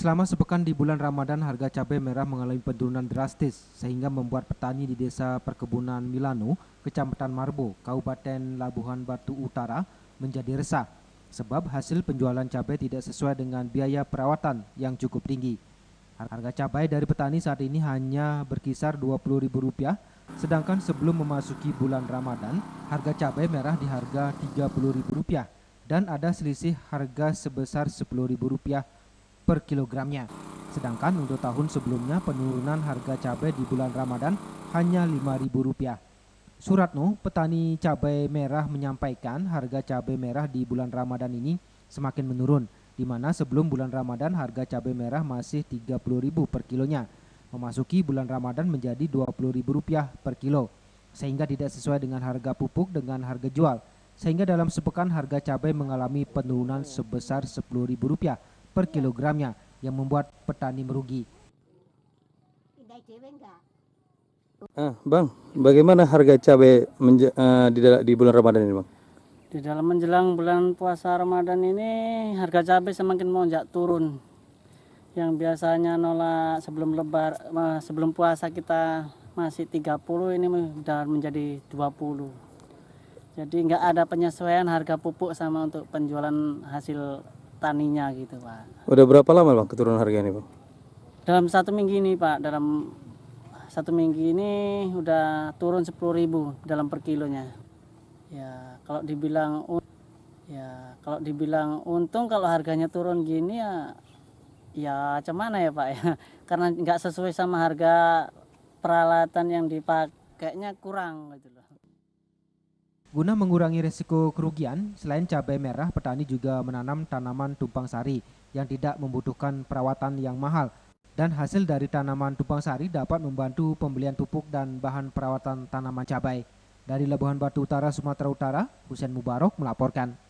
Selama sepekan di bulan Ramadan, harga cabai merah mengalami penurunan drastis, sehingga membuat petani di desa perkebunan Milano, Kecamatan Marbo, Kabupaten Labuhan Batu Utara, menjadi resah. Sebab hasil penjualan cabai tidak sesuai dengan biaya perawatan yang cukup tinggi. Harga cabai dari petani saat ini hanya berkisar Rp20.000, sedangkan sebelum memasuki bulan Ramadan, harga cabai merah di harga Rp30.000 dan ada selisih harga sebesar Rp10.000 per kilogramnya. Sedangkan untuk tahun sebelumnya penurunan harga cabai di bulan Ramadan hanya Rp5.000. Suratno, petani cabai merah menyampaikan harga cabai merah di bulan Ramadan ini semakin menurun, di mana sebelum bulan Ramadan harga cabai merah masih Rp30.000 per kilonya. Memasuki bulan Ramadan menjadi Rp20.000 per kilo, sehingga tidak sesuai dengan harga pupuk dengan harga jual sehingga dalam sepekan harga cabai mengalami penurunan sebesar Rp10.000 per kilogramnya yang membuat petani merugi. Ah, bang, bagaimana harga cabai eh, di, di bulan Ramadan ini, Bang? Di dalam menjelang bulan puasa Ramadan ini harga cabai semakin melonjak turun. Yang biasanya nolak sebelum lebar eh, sebelum puasa kita masih 30 ini sudah menjadi 20. Jadi nggak ada penyesuaian harga pupuk sama untuk penjualan hasil taninya gitu pak udah berapa lama bang keturunan harga ini pak? dalam satu minggu ini pak dalam satu minggu ini udah turun sepuluh ribu dalam per kilonya ya kalau dibilang ya kalau dibilang untung kalau harganya turun gini ya ya cemana ya pak ya karena nggak sesuai sama harga peralatan yang dipakainya kurang gitu loh Guna mengurangi risiko kerugian, selain cabai merah, petani juga menanam tanaman tumpang sari yang tidak membutuhkan perawatan yang mahal dan hasil dari tanaman tumpang sari dapat membantu pembelian pupuk dan bahan perawatan tanaman cabai. Dari Labuhan Batu Utara, Sumatera Utara, Husain Mubarok melaporkan.